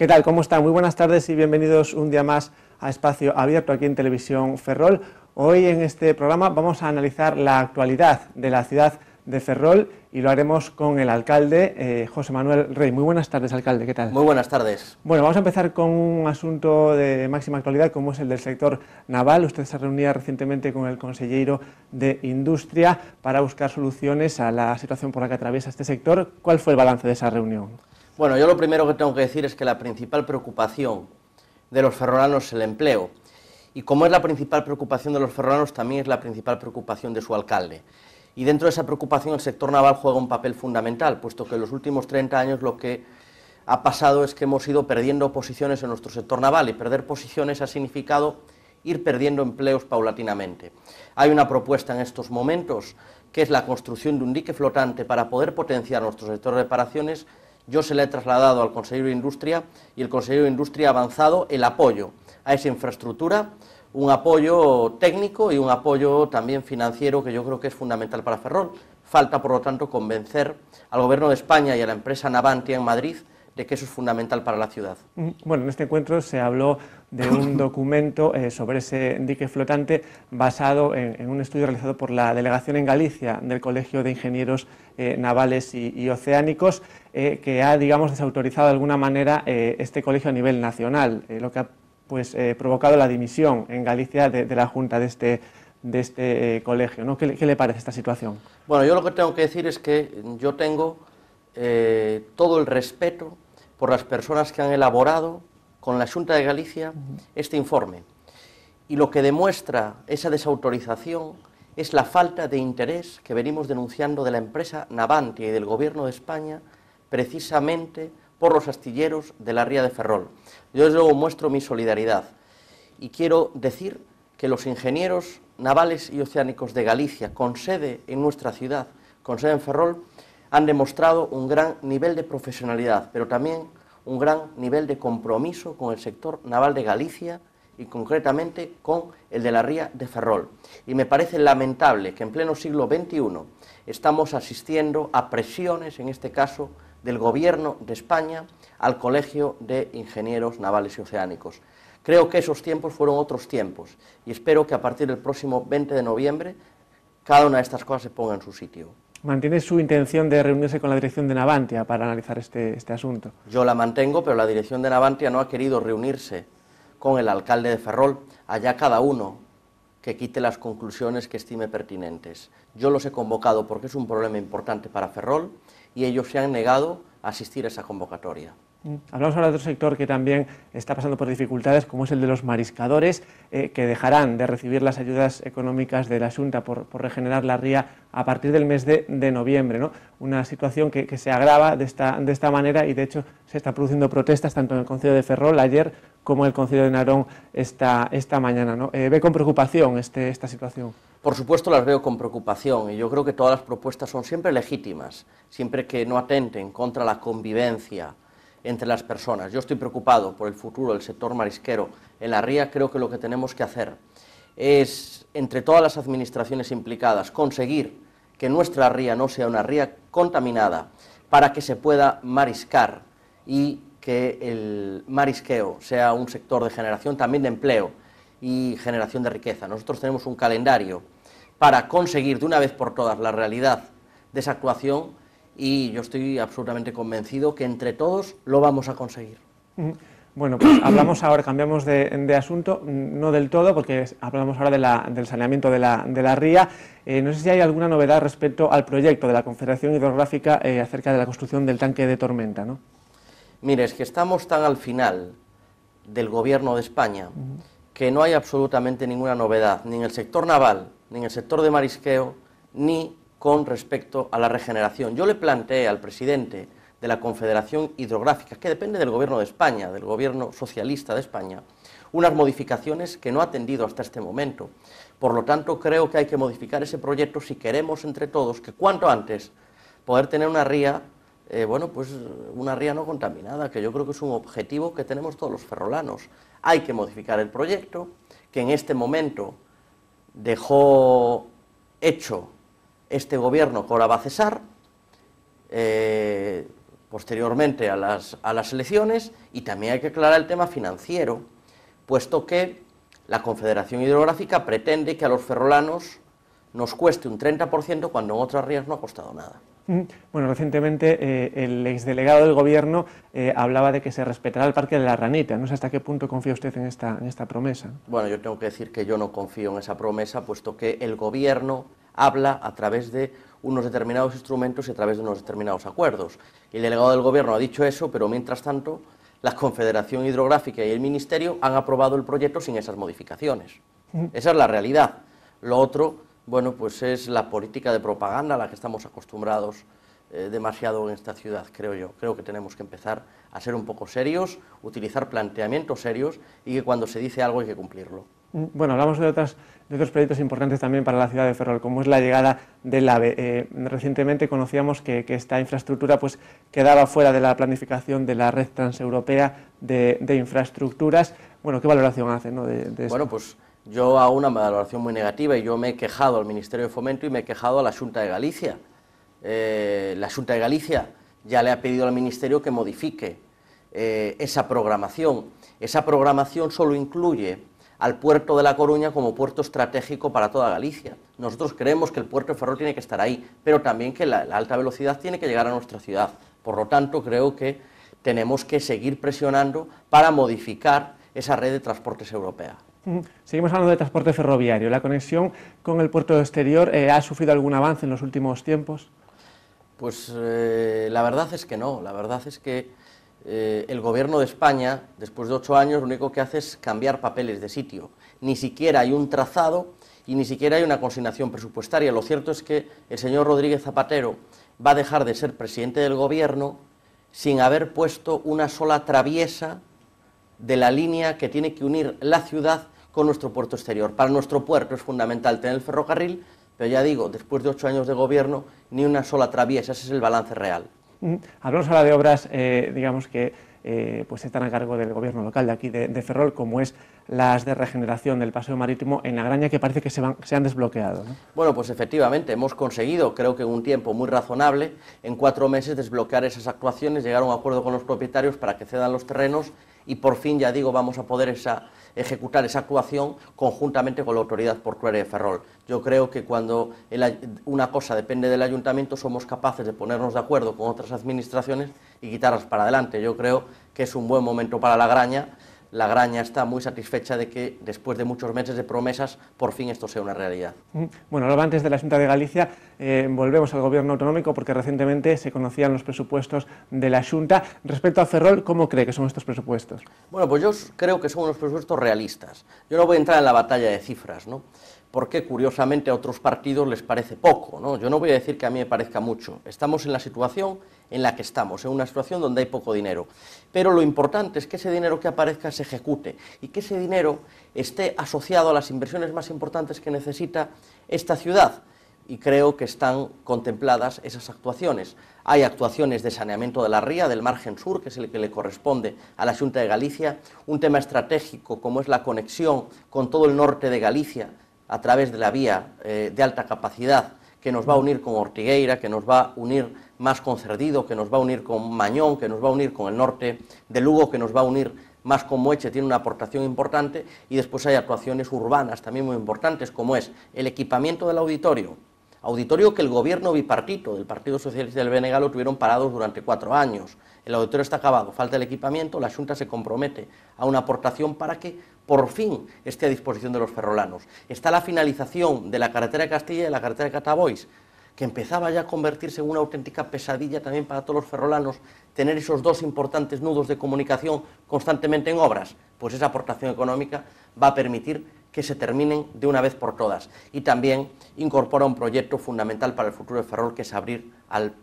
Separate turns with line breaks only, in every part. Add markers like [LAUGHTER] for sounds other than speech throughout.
¿Qué tal? ¿Cómo están? Muy buenas tardes y bienvenidos un día más a Espacio Abierto aquí en Televisión Ferrol. Hoy en este programa vamos a analizar la actualidad de la ciudad de Ferrol y lo haremos con el alcalde eh, José Manuel Rey. Muy buenas tardes, alcalde, ¿qué tal? Muy buenas tardes. Bueno, vamos a empezar con un asunto de máxima actualidad como es el del sector naval. Usted se reunía recientemente con el consejero de Industria para buscar soluciones a la situación por la que atraviesa este sector. ¿Cuál fue el balance de esa reunión?
Bueno, yo lo primero que tengo que decir es que la principal preocupación de los ferrolanos es el empleo. Y como es la principal preocupación de los ferrolanos, también es la principal preocupación de su alcalde. Y dentro de esa preocupación el sector naval juega un papel fundamental, puesto que en los últimos 30 años lo que ha pasado es que hemos ido perdiendo posiciones en nuestro sector naval y perder posiciones ha significado ir perdiendo empleos paulatinamente. Hay una propuesta en estos momentos que es la construcción de un dique flotante para poder potenciar nuestro sector de reparaciones yo se le he trasladado al Consejo de Industria y el consejero de Industria ha avanzado el apoyo a esa infraestructura, un apoyo técnico y un apoyo también financiero que yo creo que es fundamental para Ferrol. Falta, por lo tanto, convencer al Gobierno de España y a la empresa Navantia en Madrid de que eso es fundamental para la ciudad.
Mm, bueno, en este encuentro se habló de un [COUGHS] documento eh, sobre ese dique flotante basado en, un estudio realizado por la delegación en Galicia del Colegio de Ingenieros eh, Navales y, Oceánicos, eh, que ha, digamos, desautorizado de alguna manera este colegio a nivel nacional, lo que ha pues, provocado la dimisión en Galicia de, la Junta de este de este colegio. ¿no? ¿Qué le parece esta situación?
Bueno, yo lo que tengo que decir es que yo tengo eh, todo el respeto por las personas que han elaborado con la Junta de Galicia este informe. Y lo que demuestra esa desautorización es la falta de interés que venimos denunciando de la empresa Navantia y del Gobierno de España precisamente por los astilleros de la Ría de Ferrol. Yo desde luego muestro mi solidaridad y quiero decir que los ingenieros navales y oceánicos de Galicia, con sede en nuestra ciudad, con sede en Ferrol, han demostrado un gran nivel de profesionalidad, pero también un gran nivel de compromiso con el sector naval de Galicia y concretamente con el de la ría de Ferrol. Y me parece lamentable que en pleno siglo XXI estamos asistiendo a presiones, en este caso, del Gobierno de España al Colegio de Ingenieros Navales y Oceánicos. Creo que esos tiempos fueron otros tiempos y espero que a partir del próximo 20 de noviembre cada una de estas cosas se ponga en su sitio
mantiene su intención de reunirse con la dirección de Navantia para analizar este, este,
asunto. Yo la mantengo, pero la dirección de Navantia no ha querido reunirse con el alcalde de Ferrol. Allá cada uno que quite las conclusiones que estime pertinentes. Yo los he convocado porque es un problema importante para Ferrol y ellos se han negado a asistir a esa convocatoria.
Hablamos ahora de otro sector que también está pasando por dificultades, como es el de los mariscadores, eh, que dejarán de recibir las ayudas económicas de la Junta por, regenerar la ría a partir del mes de, noviembre. ¿no? Una situación que, se agrava de esta, de esta manera y, de hecho, se están produciendo protestas tanto en el Concilio de Ferrol ayer como en el Concilio de Narón esta, esta mañana. Eh, ¿Ve con preocupación este, esta situación?
Por supuesto las veo con preocupación y yo creo que todas las propuestas son siempre legítimas, siempre que no atenten contra la convivencia entre las personas. Yo estoy preocupado por el futuro del sector marisquero en la ría. Creo que lo que tenemos que hacer es, entre todas las administraciones implicadas, conseguir que nuestra ría no sea una ría contaminada para que se pueda mariscar y que el marisqueo sea un sector de generación también de empleo y generación de riqueza. Nosotros tenemos un calendario para conseguir de una vez por todas la realidad de esa actuación y yo estoy absolutamente convencido que entre todos
lo vamos a conseguir. Mm. Bueno, pues [CLEARS THROAT] hablamos ahora, cambiamos de, asunto, mm, no del todo, porque hablamos ahora del saneamiento de la, ría. Eh, no sé si hay alguna novedad respecto al proyecto de la Confederación Hidrográfica eh, acerca de la construcción del tanque de tormenta, ¿no?
Mire, es que estamos tan al final del Gobierno de España que no hay absolutamente ninguna novedad, ni en el sector naval, ni en el sector de marisqueo, ni con respecto a la regeneración. Yo le planteé al presidente de la Confederación Hidrográfica, que depende del Gobierno de España, del Gobierno socialista de España, unas modificaciones que no ha atendido hasta este momento. Por lo tanto, creo que hay que modificar ese proyecto si queremos entre todos que cuanto antes poder tener una ría, eh, bueno, pues una ría no contaminada, que yo creo que es un objetivo que tenemos todos los ferrolanos. Hay que modificar el proyecto, que en este momento dejó hecho este gobierno que va a cesar, eh, posteriormente a las, elecciones, y también hay que aclarar el tema financiero, puesto que la Confederación Hidrográfica pretende que a los ferrolanos nos cueste un 30% cuando en otras rías no ha costado nada.
Bueno, recientemente eh, el exdelegado del Gobierno eh, hablaba de que se respetará el Parque de la Ranita. No sé hasta qué punto confía usted en en esta promesa.
Bueno, yo tengo que decir que yo no confío en esa promesa, puesto que el Gobierno habla a través de unos determinados instrumentos y a través de unos determinados acuerdos. El delegado del Gobierno ha dicho eso, pero mientras tanto, la Confederación Hidrográfica y el Ministerio han aprobado el proyecto sin esas modificaciones. Esa es la realidad. Lo otro, bueno, pues es la política de propaganda a la que estamos acostumbrados eh, demasiado en esta ciudad, creo yo. Creo que tenemos que empezar a ser un poco serios, utilizar planteamientos serios y que cuando se dice algo hay que cumplirlo
bueno, hablamos de, de otros proyectos importantes también para la ciudad de Ferrol, como es la llegada del AVE. Eh, recientemente conocíamos que, esta infraestructura pues, quedaba fuera de la planificación de la red transeuropea de, infraestructuras. Bueno, ¿qué valoración hace Bueno,
pues yo hago una valoración muy negativa y yo me he quejado al Ministerio de Fomento y me he quejado a la Junta de Galicia. Eh, la Junta de Galicia ya le ha pedido al Ministerio que modifique eh, esa programación. Esa programación solo incluye al puerto de La Coruña como puerto estratégico para toda Galicia. Nosotros creemos que el puerto de tiene que estar ahí, pero también que la, alta velocidad tiene que llegar a nuestra ciudad. Por lo tanto, creo que tenemos que seguir presionando para modificar esa red de transportes europea.
Seguimos hablando de transporte ferroviario. ¿La conexión con el puerto exterior eh, ha sufrido algún avance en los últimos tiempos?
Pues eh, la verdad es que no. La verdad es que eh, el gobierno de España, después de ocho años, lo único que hace es cambiar papeles de sitio. Ni siquiera hay un trazado y ni siquiera hay una consignación presupuestaria. Lo cierto es que el señor Rodríguez Zapatero va a dejar de ser presidente del gobierno sin haber puesto una sola traviesa de la línea que tiene que unir la ciudad con nuestro puerto exterior. Para nuestro puerto es fundamental tener el ferrocarril, pero ya digo, después de ocho años de gobierno, ni una sola traviesa, ese es el balance real.
Hablamos ahora de obras, eh, digamos que eh, pues están a cargo del gobierno local de aquí de, Ferrol, como es las de regeneración del paseo marítimo en graña que parece que se, han desbloqueado.
Bueno, pues efectivamente, hemos conseguido, creo que en un tiempo muy razonable, en cuatro meses desbloquear esas actuaciones, llegar a un acuerdo con los propietarios para que cedan los terrenos y por fin, ya digo, vamos a poder esa, ejecutar esa actuación conjuntamente con la autoridad portuaria de Ferrol. Yo creo que cuando una cosa depende del ayuntamiento somos capaces de ponernos de acuerdo con otras administraciones y quitarlas para adelante. Yo creo que es un buen momento para la graña la Graña está muy satisfecha de que después de muchos meses de promesas, por fin esto sea una realidad.
Bueno, ahora antes de la Junta de Galicia, eh, volvemos al Gobierno autonómico porque recientemente se conocían los presupuestos de la Junta. Respecto a Ferrol, ¿cómo cree que son estos presupuestos?
Bueno, pues yo creo que son unos presupuestos realistas. Yo no voy a entrar en la batalla de cifras, ¿no? porque curiosamente a otros partidos les parece poco. ¿no? Yo no voy a decir que a mí me parezca mucho. Estamos en la situación en la que estamos, en una situación donde hay poco dinero. Pero lo importante es que ese dinero que aparezca ejecute y que ese dinero esté asociado a las inversiones más importantes que necesita esta ciudad. Y creo que están contempladas esas actuaciones. Hay actuaciones de saneamiento de la ría, del margen sur, que es el que le corresponde a la Junta de Galicia, un tema estratégico como es la conexión con todo el norte de Galicia a través de la vía eh, de alta capacidad que nos va a unir con Ortigueira, que nos va a unir más con Cerdido, que nos va a unir con Mañón, que nos va a unir con el norte de Lugo, que nos va a unir más como Eche tiene una aportación importante y después hay actuaciones urbanas también muy importantes, como es el equipamiento del auditorio, auditorio que el gobierno bipartito del Partido Socialista del BNG tuvieron parados durante cuatro años. El auditorio está acabado, falta el equipamiento, la Junta se compromete a una aportación para que por fin esté a disposición de los ferrolanos. Está la finalización de la carretera de Castilla y de la carretera de Catabois, que empezaba ya a convertirse en una auténtica pesadilla también para todos los ferrolanos tener esos dos importantes nudos de comunicación constantemente en obras, pues esa aportación económica va a permitir que se terminen de una vez por todas. Y también incorpora un proyecto fundamental para el futuro de Ferrol, que es abrir,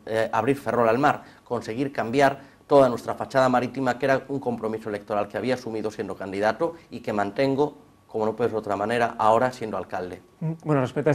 eh, abrir Ferrol al mar, conseguir cambiar toda nuestra fachada marítima, que era un compromiso electoral que había asumido siendo candidato y que mantengo, como no puede de otra manera, ahora siendo alcalde.
Bueno, respecto